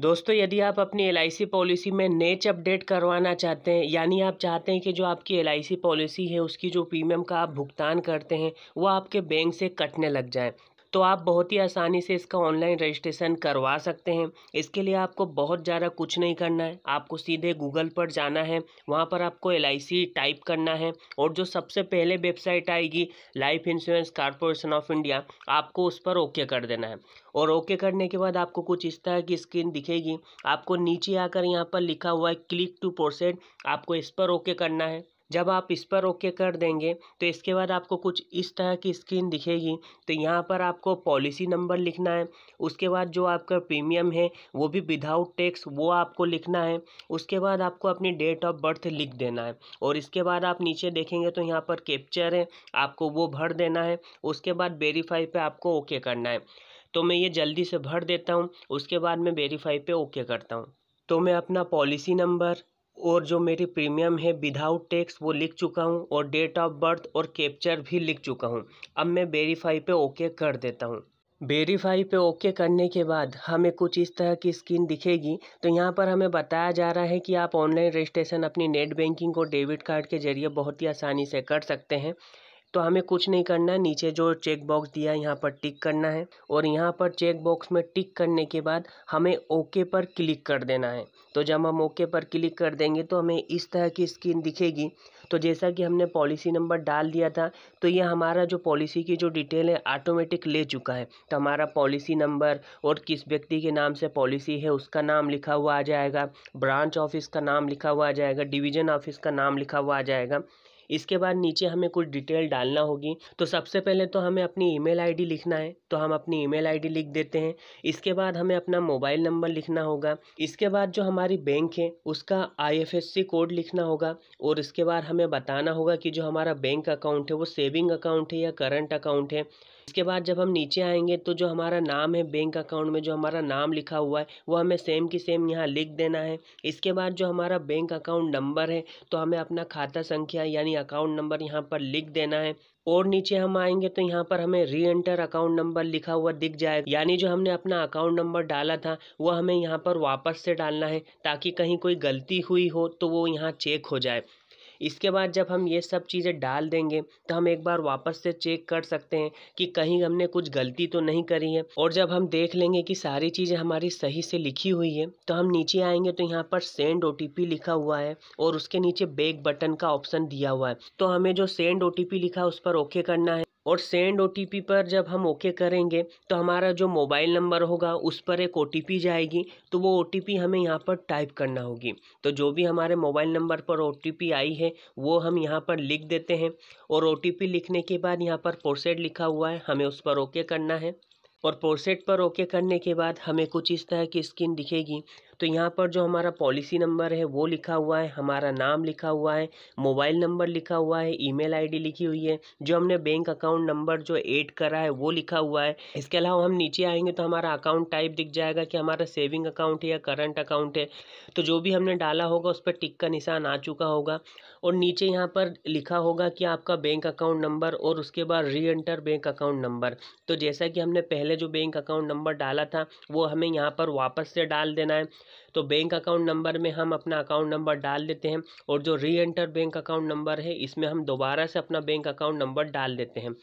दोस्तों यदि आप अपनी एल पॉलिसी में नेच अपडेट करवाना चाहते हैं यानी आप चाहते हैं कि जो आपकी एल पॉलिसी है उसकी जो प्रीमियम का आप भुगतान करते हैं वो आपके बैंक से कटने लग जाए तो आप बहुत ही आसानी से इसका ऑनलाइन रजिस्ट्रेशन करवा सकते हैं इसके लिए आपको बहुत ज़्यादा कुछ नहीं करना है आपको सीधे गूगल पर जाना है वहाँ पर आपको एल टाइप करना है और जो सबसे पहले वेबसाइट आएगी life insurance corporation of India आपको उस पर ओके कर देना है और ओके करने के बाद आपको कुछ इस तरह की स्क्रीन दिखेगी आपको नीचे आकर यहाँ पर लिखा हुआ है क्लिक टू प्रोसेड आपको इस पर ओके करना है जब आप इस पर ओके कर देंगे तो इसके बाद आपको कुछ इस तरह की स्क्रीन दिखेगी तो यहाँ पर आपको पॉलिसी नंबर लिखना है उसके बाद जो आपका प्रीमियम है वो भी विदाउट टैक्स वो आपको लिखना है उसके बाद आपको अपनी डेट ऑफ बर्थ लिख देना है और इसके बाद आप नीचे देखेंगे तो यहाँ पर कैप्चर है आपको वो भर देना है उसके बाद वेरीफाई पर आपको ओके करना है तो मैं ये जल्दी से भर देता हूँ उसके बाद मैं वेरीफाई पर ओके करता हूँ तो मैं अपना पॉलिसी नंबर और जो मेरी प्रीमियम है विदाउट टैक्स वो लिख चुका हूँ और डेट ऑफ बर्थ और कैप्चर भी लिख चुका हूँ अब मैं वेरीफाई पे ओके कर देता हूँ वेरीफाई पे ओके करने के बाद हमें कुछ इस तरह की स्क्रीन दिखेगी तो यहाँ पर हमें बताया जा रहा है कि आप ऑनलाइन रजिस्ट्रेशन अपनी नेट बैंकिंग और डेबिट कार्ड के जरिए बहुत ही आसानी से कर सकते हैं तो हमें कुछ नहीं करना है नीचे जो चेक बॉक्स दिया है यहाँ पर टिक करना है और यहाँ पर चेक बॉक्स में टिक करने के बाद हमें ओके पर क्लिक कर देना है तो जब हम ओके पर क्लिक कर देंगे तो हमें इस तरह की स्क्रीन दिखेगी तो जैसा कि हमने पॉलिसी नंबर डाल दिया था तो ये हमारा जो पॉलिसी की जो डिटेल है ऑटोमेटिक ले चुका है तो हमारा पॉलिसी नंबर और किस व्यक्ति के नाम से पॉलिसी है उसका नाम लिखा हुआ आ जाएगा ब्रांच ऑफिस का नाम लिखा हुआ आ जाएगा डिवीजन ऑफिस का नाम लिखा हुआ आ जाएगा इसके बाद नीचे हमें कुछ डिटेल डालना होगी तो सबसे पहले तो हमें अपनी ईमेल आईडी लिखना है तो हम अपनी ईमेल आईडी लिख देते हैं इसके बाद हमें अपना मोबाइल नंबर लिखना होगा इसके बाद जो हमारी बैंक है उसका आई कोड लिखना होगा और इसके बाद हमें बताना होगा कि जो हमारा बैंक अकाउंट है वो सेविंग अकाउंट है या करंट अकाउंट है इसके बाद जब हम नीचे आएंगे तो जो हमारा नाम है बैंक अकाउंट में जो हमारा नाम लिखा हुआ है वो हमें सेम की सेम यहाँ लिख देना है इसके बाद जो हमारा बैंक अकाउंट नंबर है तो हमें अपना खाता संख्या यानी अकाउंट नंबर यहाँ पर लिख देना है और नीचे हम आएंगे तो यहाँ पर हमें री एंटर अकाउंट नंबर लिखा हुआ दिख जाएगा यानी जो हमने अपना अकाउंट नंबर डाला था वो हमें यहाँ पर वापस से डालना है ताकि कहीं कोई गलती हुई हो तो वो यहाँ चेक हो जाए इसके बाद जब हम ये सब चीज़ें डाल देंगे तो हम एक बार वापस से चेक कर सकते हैं कि कहीं हमने कुछ गलती तो नहीं करी है और जब हम देख लेंगे कि सारी चीज़ें हमारी सही से लिखी हुई है तो हम नीचे आएंगे तो यहाँ पर सेंड ओ लिखा हुआ है और उसके नीचे बेक बटन का ऑप्शन दिया हुआ है तो हमें जो सेंड ओ लिखा है उस पर ओके करना है और सेंड ओ पर जब हम ओके करेंगे तो हमारा जो मोबाइल नंबर होगा उस पर एक ओ जाएगी तो वो ओ हमें यहाँ पर टाइप करना होगी तो जो भी हमारे मोबाइल नंबर पर ओ आई है वो हम यहाँ पर लिख देते हैं और ओ लिखने के बाद यहाँ पर पोर्सेट लिखा हुआ है हमें उस पर ओके करना है और पोर्सेट पर ओके करने के बाद हमें कुछ इस तरह की स्क्रीन दिखेगी तो यहाँ पर जो हमारा पॉलिसी नंबर है वो लिखा हुआ है हमारा नाम लिखा हुआ है मोबाइल नंबर लिखा हुआ है ईमेल आईडी लिखी हुई है जो हमने बैंक अकाउंट नंबर जो एड करा है वो लिखा हुआ है इसके अलावा हम नीचे आएंगे तो हमारा अकाउंट टाइप दिख जाएगा कि हमारा सेविंग अकाउंट है या करंट अकाउंट है तो जो भी हमने डाला होगा उस पर टिक का निशान आ चुका होगा और नीचे यहाँ पर लिखा होगा कि आपका बैंक अकाउंट नंबर और उसके बाद री एंटर बैंक अकाउंट नंबर तो जैसा कि हमने पहले जो बैंक अकाउंट नंबर डाला था वो हमें यहाँ पर वापस से डाल देना है तो बैंक अकाउंट नंबर में हम अपना अकाउंट नंबर डाल देते हैं और जो री एंटर बैंक अकाउंट नंबर है इसमें हम दोबारा से अपना बैंक अकाउंट नंबर डाल देते हैं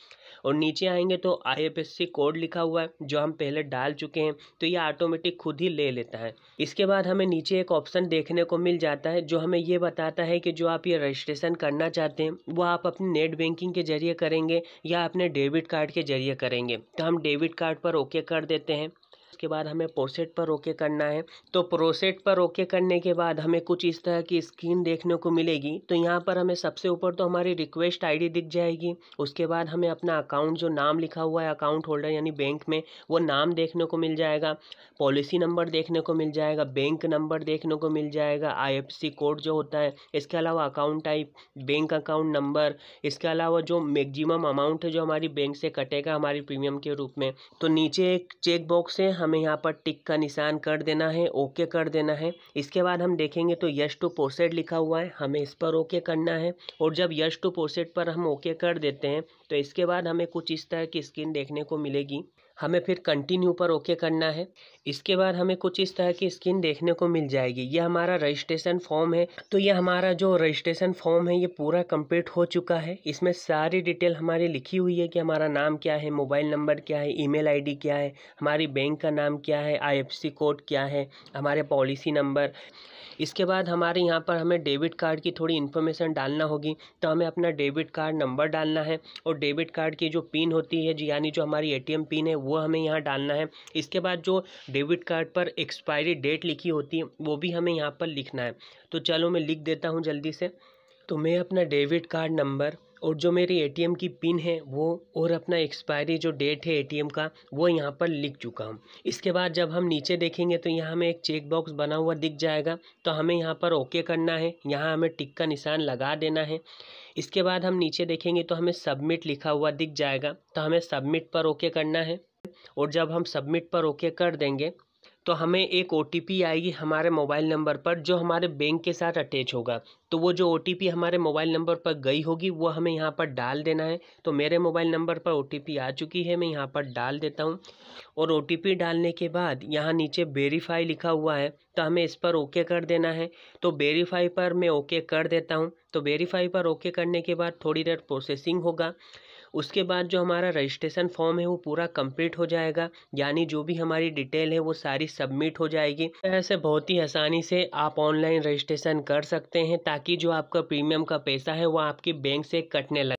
और नीचे आएंगे तो आई कोड लिखा हुआ है जो हम पहले डाल चुके हैं तो ये ऑटोमेटिक खुद ही ले लेता है इसके बाद हमें नीचे एक ऑप्शन देखने को मिल जाता है जो हमें ये बताता है कि जो आप ये रजिस्ट्रेशन करना चाहते हैं वो आप अपने नेट बैंकिंग के जरिए करेंगे या अपने डेबिट कार्ड के जरिए करेंगे तो हम डेबिट कार्ड पर ओके कर देते हैं उसके बाद हमें प्रोसेट पर ओके करना है तो प्रोसेट पर ओके करने के बाद हमें कुछ इस तरह की स्क्रीन देखने को मिलेगी तो यहाँ पर हमें सबसे ऊपर तो हमारी रिक्वेस्ट आईडी दिख जाएगी उसके बाद हमें अपना अकाउंट जो नाम लिखा हुआ है अकाउंट होल्डर यानी बैंक में वो नाम देखने को मिल जाएगा पॉलिसी नंबर देखने को मिल जाएगा बैंक नंबर देखने को मिल जाएगा आई कोड जो होता है इसके अलावा account type bank account number इसके अलावा जो मैक्सिमम अमाउंट है जो हमारी बैंक से कटेगा हमारी प्रीमियम के रूप में तो नीचे एक चेक बॉक्स है हमें यहाँ पर टिक का निशान कर देना है ओके कर देना है इसके बाद हम देखेंगे तो यश टू पोसेड लिखा हुआ है हमें इस पर ओके करना है और जब यश टू पोसेट पर हम ओके कर देते हैं तो इसके बाद हमें कुछ इस तरह की स्क्रीन देखने को मिलेगी हमें फिर कंटिन्यू पर ओके करना है इसके बाद हमें कुछ इस तरह की स्क्रीन देखने को मिल जाएगी ये हमारा रजिस्ट्रेशन फॉर्म है तो ये हमारा जो रजिस्ट्रेशन फॉर्म है ये पूरा कंप्लीट हो चुका है इसमें सारी डिटेल हमारी लिखी हुई है कि हमारा नाम क्या है मोबाइल नंबर क्या है ई मेल क्या है हमारी बैंक का नाम क्या है आई कोड क्या है हमारे पॉलिसी नंबर इसके बाद हमारे यहाँ पर हमें डेबिट कार्ड की थोड़ी इन्फॉर्मेशन डालना होगी तो हमें अपना डेबिट कार्ड नंबर डालना है और डेबिट कार्ड की जो पिन होती है जी यानी जो हमारी ए पिन है वो हमें यहाँ डालना है इसके बाद जो डेबिट कार्ड पर एक्सपायरी डेट लिखी होती है वो भी हमें यहाँ पर लिखना है तो चलो मैं लिख देता हूँ जल्दी से तो मैं अपना डेबिट कार्ड नंबर और जो मेरी ए की पिन है वो और अपना एक्सपायरी जो डेट है ए का वो यहाँ पर लिख चुका हूँ इसके बाद जब हम नीचे देखेंगे तो यहाँ हमें एक चेक बॉक्स बना हुआ दिख जाएगा तो हमें यहाँ पर ओके करना है यहाँ हमें टिक का निशान लगा देना है इसके बाद हम नीचे देखेंगे तो हमें सबमिट लिखा हुआ दिख जाएगा तो हमें सबमिट पर ओके करना है और जब हम सबमिट पर ओके कर देंगे तो हमें एक ओ आएगी हमारे मोबाइल नंबर पर जो हमारे बैंक के साथ अटैच होगा तो वो जो ओ हमारे मोबाइल नंबर पर गई होगी वो हमें यहाँ पर डाल देना है तो मेरे मोबाइल नंबर पर ओ आ चुकी है मैं यहाँ पर डाल देता हूँ और ओ डालने के बाद यहाँ नीचे वेरीफाई लिखा हुआ है तो हमें इस पर ओके कर देना है तो वेरीफाई पर मैं ओके कर देता हूँ तो वेरीफाई पर ओके करने के बाद थोड़ी देर प्रोसेसिंग होगा उसके बाद जो हमारा रजिस्ट्रेशन फॉर्म है वो पूरा कंप्लीट हो जाएगा यानी जो भी हमारी डिटेल है वो सारी सबमिट हो जाएगी ऐसे बहुत ही आसानी से आप ऑनलाइन रजिस्ट्रेशन कर सकते हैं ताकि जो आपका प्रीमियम का पैसा है वो आपके बैंक से कटने लगे